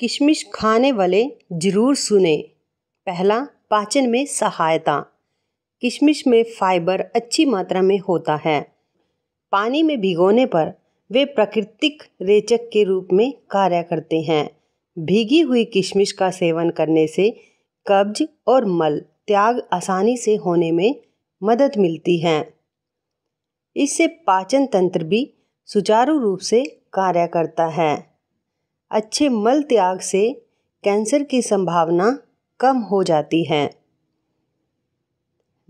किशमिश खाने वाले ज़रूर सुने पहला पाचन में सहायता किशमिश में फाइबर अच्छी मात्रा में होता है पानी में भिगोने पर वे प्राकृतिक रेचक के रूप में कार्य करते हैं भीगी हुई किशमिश का सेवन करने से कब्ज और मल त्याग आसानी से होने में मदद मिलती है इससे पाचन तंत्र भी सुचारू रूप से कार्य करता है अच्छे मल त्याग से कैंसर की संभावना कम हो जाती है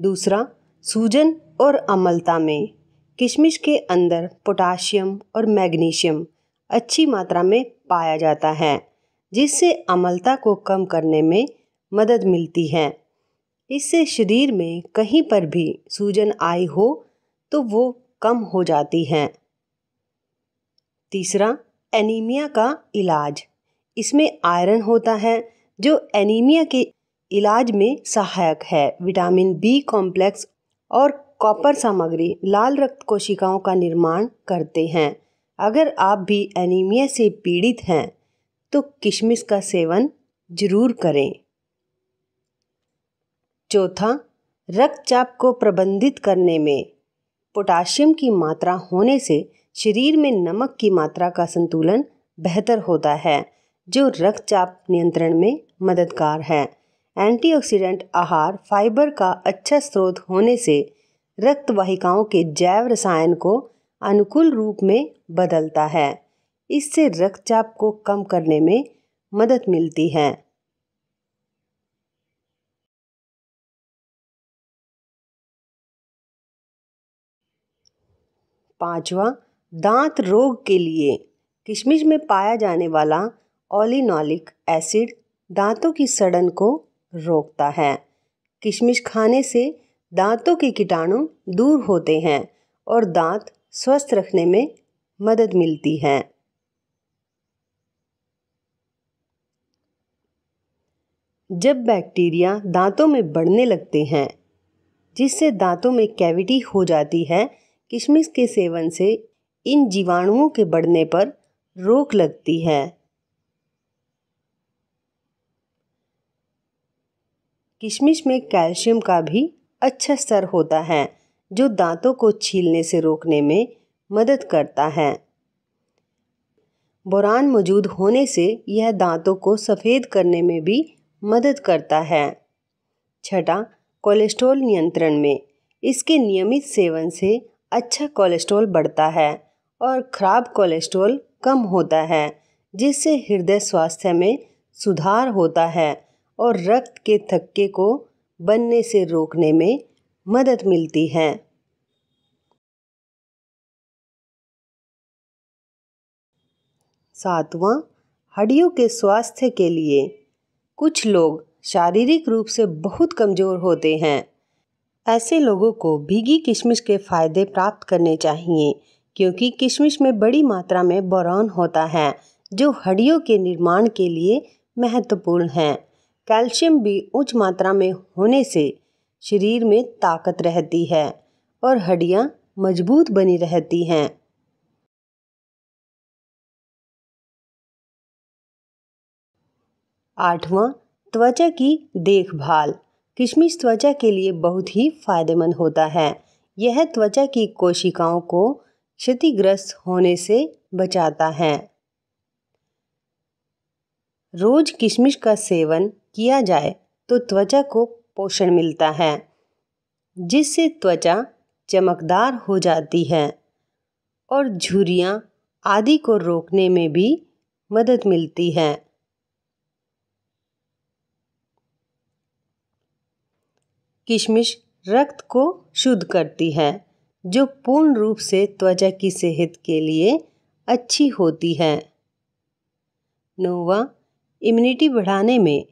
दूसरा सूजन और अम्लता में किशमिश के अंदर पोटाशियम और मैग्नीशियम अच्छी मात्रा में पाया जाता है जिससे अम्लता को कम करने में मदद मिलती है इससे शरीर में कहीं पर भी सूजन आई हो तो वो कम हो जाती है तीसरा एनीमिया का इलाज इसमें आयरन होता है जो एनीमिया के इलाज में सहायक है विटामिन बी कॉम्प्लेक्स और कॉपर सामग्री लाल रक्त कोशिकाओं का निर्माण करते हैं अगर आप भी एनीमिया से पीड़ित हैं तो किशमिश का सेवन जरूर करें चौथा रक्तचाप को प्रबंधित करने में पोटाशियम की मात्रा होने से शरीर में नमक की मात्रा का संतुलन बेहतर होता है जो रक्तचाप नियंत्रण में मददगार है एंटीऑक्सीडेंट आहार फाइबर का अच्छा स्रोत होने से रक्त वाहिकाओं के जैव रसायन को अनुकूल रूप में बदलता है इससे रक्तचाप को कम करने में मदद मिलती है पांचवा दाँत रोग के लिए किशमिश में पाया जाने वाला ओलिनॉलिक एसिड दांतों की सड़न को रोकता है किशमिश खाने से दांतों के कीटाणु दूर होते हैं और दांत स्वस्थ रखने में मदद मिलती है जब बैक्टीरिया दांतों में बढ़ने लगते हैं जिससे दांतों में कैविटी हो जाती है किशमिश के सेवन से इन जीवाणुओं के बढ़ने पर रोक लगती है किशमिश में कैल्शियम का भी अच्छा स्तर होता है जो दांतों को छीलने से रोकने में मदद करता है बोरान मौजूद होने से यह दांतों को सफ़ेद करने में भी मदद करता है छठा कोलेस्ट्रॉल नियंत्रण में इसके नियमित सेवन से अच्छा कोलेस्ट्रॉल बढ़ता है और खराब कोलेस्ट्रॉल कम होता है जिससे हृदय स्वास्थ्य में सुधार होता है और रक्त के थक्के को बनने से रोकने में मदद मिलती है सातवां हड्डियों के स्वास्थ्य के लिए कुछ लोग शारीरिक रूप से बहुत कमज़ोर होते हैं ऐसे लोगों को भीगी किशमिश के फ़ायदे प्राप्त करने चाहिए क्योंकि किशमिश में बड़ी मात्रा में बोरॉन होता है जो हड्डियों के निर्माण के लिए महत्वपूर्ण है कैल्शियम भी उच्च मात्रा में होने से शरीर में ताकत रहती है और हड्डियाँ मजबूत बनी रहती हैं आठवां त्वचा की देखभाल किशमिश त्वचा के लिए बहुत ही फायदेमंद होता है यह त्वचा की कोशिकाओं को क्षतिग्रस्त होने से बचाता है रोज किशमिश का सेवन किया जाए तो त्वचा को पोषण मिलता है जिससे त्वचा चमकदार हो जाती है और झुरियाँ आदि को रोकने में भी मदद मिलती है किशमिश रक्त को शुद्ध करती है जो पूर्ण रूप से त्वचा की सेहत के लिए अच्छी होती है नोवा इम्यूनिटी बढ़ाने में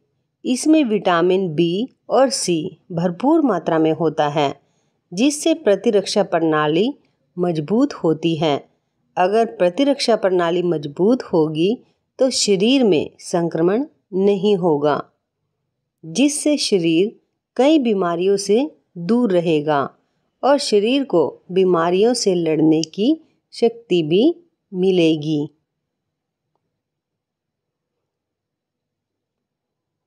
इसमें विटामिन बी और सी भरपूर मात्रा में होता है जिससे प्रतिरक्षा प्रणाली मजबूत होती है अगर प्रतिरक्षा प्रणाली मजबूत होगी तो शरीर में संक्रमण नहीं होगा जिससे शरीर कई बीमारियों से दूर रहेगा और शरीर को बीमारियों से लड़ने की शक्ति भी मिलेगी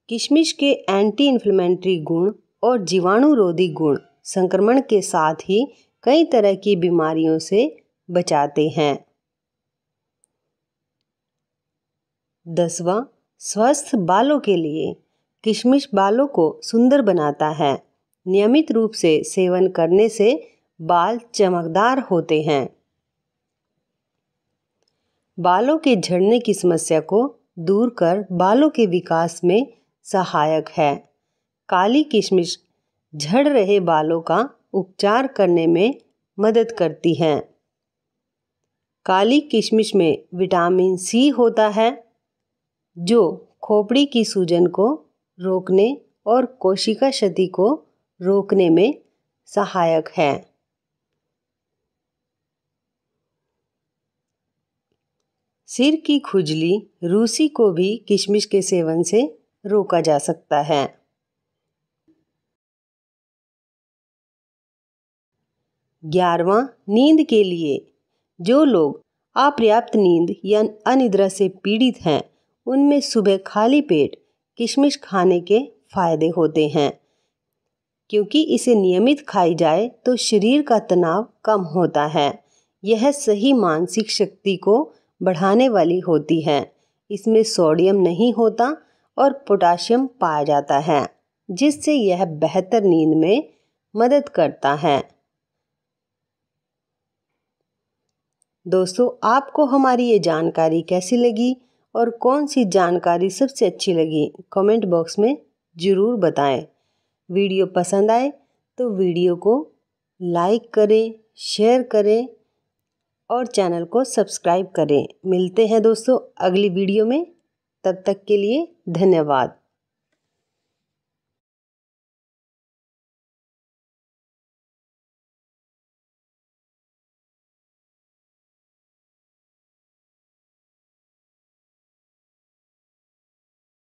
किशमिश के एंटी इन्फ्लेमेंट्री गुण और जीवाणुरोधी गुण संक्रमण के साथ ही कई तरह की बीमारियों से बचाते हैं दसवां स्वस्थ बालों के लिए किशमिश बालों को सुंदर बनाता है नियमित रूप से सेवन करने से बाल चमकदार होते हैं बालों के झड़ने की समस्या को दूर कर बालों के विकास में सहायक है काली किशमिश झड़ रहे बालों का उपचार करने में मदद करती है काली किशमिश में विटामिन सी होता है जो खोपड़ी की सूजन को रोकने और कोशिका क्षति को रोकने में सहायक हैं सिर की खुजली रूसी को भी किशमिश के सेवन से रोका जा सकता है ग्यारहवा नींद के लिए जो लोग अपर्याप्त नींद या अनिद्रा से पीड़ित हैं उनमें सुबह खाली पेट किशमिश खाने के फायदे होते हैं क्योंकि इसे नियमित खाई जाए तो शरीर का तनाव कम होता है यह सही मानसिक शक्ति को बढ़ाने वाली होती है इसमें सोडियम नहीं होता और पोटाशियम पाया जाता है जिससे यह बेहतर नींद में मदद करता है दोस्तों आपको हमारी ये जानकारी कैसी लगी और कौन सी जानकारी सबसे अच्छी लगी कमेंट बॉक्स में ज़रूर बताएं वीडियो पसंद आए तो वीडियो को लाइक करें शेयर करें और चैनल को सब्सक्राइब करें मिलते हैं दोस्तों अगली वीडियो में तब तक के लिए धन्यवाद